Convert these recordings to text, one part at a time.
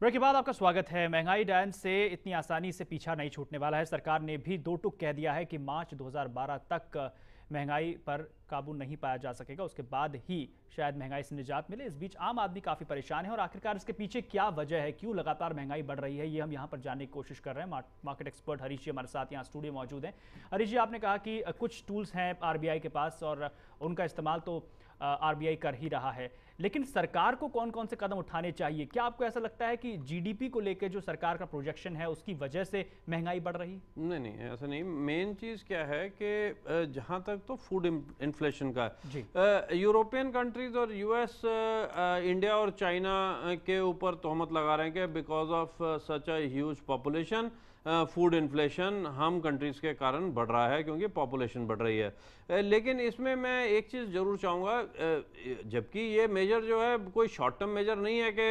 break के बाद आपका स्वागत है महंगाई डैन से इतनी आसानी से पीछा नहीं छूटने वाला है सरकार ने भी दो टुक कह दिया है कि मार्च 2012 तक महंगाई पर काबू नहीं पाया जा सकेगा उसके बाद ही शायद महंगाई से निजात मिले इस बीच आम आदमी काफ़ी परेशान है और आखिरकार इसके पीछे क्या वजह है क्यों लगातार महंगाई बढ़ रही है ये हम यहाँ पर जानने की कोशिश कर रहे हैं मार्केट एक्सपर्ट हरीश जी हमारे साथ यहाँ स्टूडियो मौजूद हैं हरीश जी आपने कहा कि कुछ टूल्स हैं आर के पास और उनका इस्तेमाल तो आरबीआई कर ही रहा है लेकिन सरकार को कौन कौन से कदम उठाने चाहिए क्या आपको ऐसा लगता है कि जीडीपी को लेकर जो सरकार का प्रोजेक्शन है उसकी वजह से महंगाई बढ़ रही नहीं नहीं ऐसा नहीं मेन चीज़ क्या है कि जहां तक तो फूड इन्फ्लेशन का यूरोपियन कंट्रीज और यूएस इंडिया और चाइना के ऊपर तोहमत लगा रहे हैं कि because of such as population food inflation हम कंट्रीज़ के कारण बढ़ रहा है क्योंकि पॉपुलेशन बढ़ रही है लेकिन इसमें मैं एक चीज़ ज़रूर चाहूँगा जबकि ये मेजर जो है कोई शॉर्ट टर्म मेजर नहीं है कि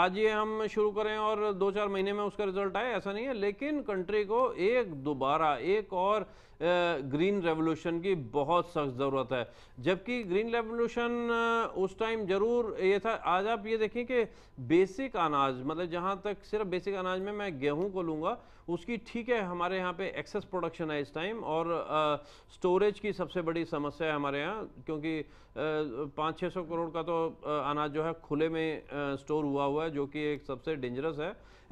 आज ये हम शुरू करें और दो चार महीने में उसका रिजल्ट आए ऐसा नहीं है लेकिन कंट्री को एक दोबारा एक और ग्रीन रेवोल्यूशन की बहुत सख्त ज़रूरत है जबकि ग्रीन रेवोल्यूशन उस टाइम ज़रूर ये था आज आप ये देखें कि बेसिक अनाज मतलब जहाँ तक सिर्फ बेसिक अनाज में मैं गेहूँ को लूँगा उसकी ठीक है हमारे यहाँ पे एक्सेस प्रोडक्शन है इस टाइम और स्टोरेज की सबसे बड़ी समस्या है हमारे यहाँ क्योंकि पाँच छः सौ करोड़ का तो अनाज जो है खुले में स्टोर हुआ हुआ है जो कि एक सबसे डेंजरस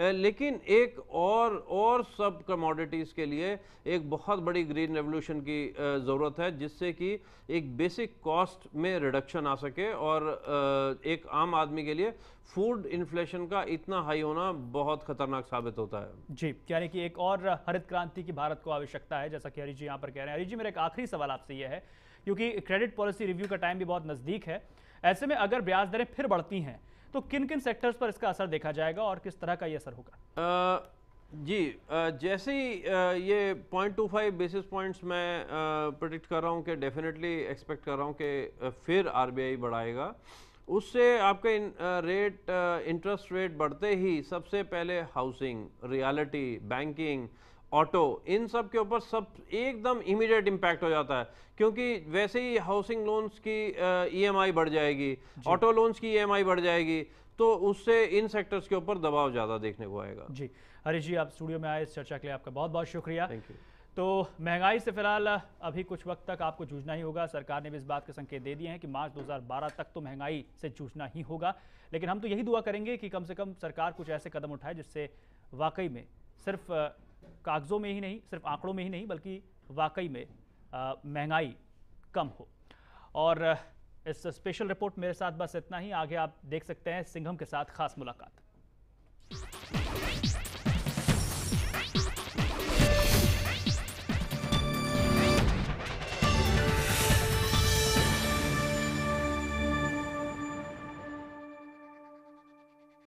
है लेकिन एक और और सब कमोडिटीज़ के लिए एक बहुत बड़ी ग्रीन रेवोल्यूशन की ज़रूरत है जिससे कि एक बेसिक कॉस्ट में रिडक्शन आ सके और एक आम आदमी के लिए फूड इन्फ्लेशन का इतना हाई होना बहुत खतरनाक साबित होता है जी यानी कि एक और हरित क्रांति की भारत को आवश्यकता है जैसा कि हरी जी यहाँ पर कह रहे हैं हरी जी मेरा एक आखिरी सवाल आपसे यह है क्योंकि क्रेडिट पॉलिसी रिव्यू का टाइम भी बहुत नज़दीक है ऐसे में अगर ब्याज दरें फिर बढ़ती हैं तो किन किन सेक्टर्स पर इसका असर देखा जाएगा और किस तरह का ये असर होगा जी जैसे ही ये point two five basis points मैं प्रोडिक्ट कर रहा हूँ कि डेफिनेटली एक्सपेक्ट कर रहा हूँ कि फिर आरबीआई बढ़ाएगा उससे आपके इन, रेट इंटरेस्ट रेट बढ़ते ही सबसे पहले हाउसिंग रियलिटी बैंकिंग ऑटो इन सब के ऊपर सब एकदम इमीडिएट इम्पैक्ट हो जाता है क्योंकि वैसे ही हाउसिंग लोन्स की ईएमआई e बढ़ जाएगी ऑटो लोन्स की ईएमआई e बढ़ जाएगी तो उससे इन सेक्टर्स के ऊपर दबाव ज़्यादा देखने को आएगा जी हरीश जी आप स्टूडियो में आए इस चर्चा के लिए आपका बहुत बहुत शुक्रिया थैंक यू तो महंगाई से फिलहाल अभी कुछ वक्त तक आपको जूझना ही होगा सरकार ने भी इस बात के संकेत दे दिए हैं कि मार्च 2012 तक तो महंगाई से जूझना ही होगा लेकिन हम तो यही दुआ करेंगे कि कम से कम सरकार कुछ ऐसे कदम उठाए जिससे वाकई में सिर्फ कागज़ों में ही नहीं सिर्फ आंकड़ों में ही नहीं बल्कि वाकई में महंगाई कम हो और इस स्पेशल रिपोर्ट मेरे साथ बस इतना ही आगे आप देख सकते हैं सिंघम के साथ खास मुलाकात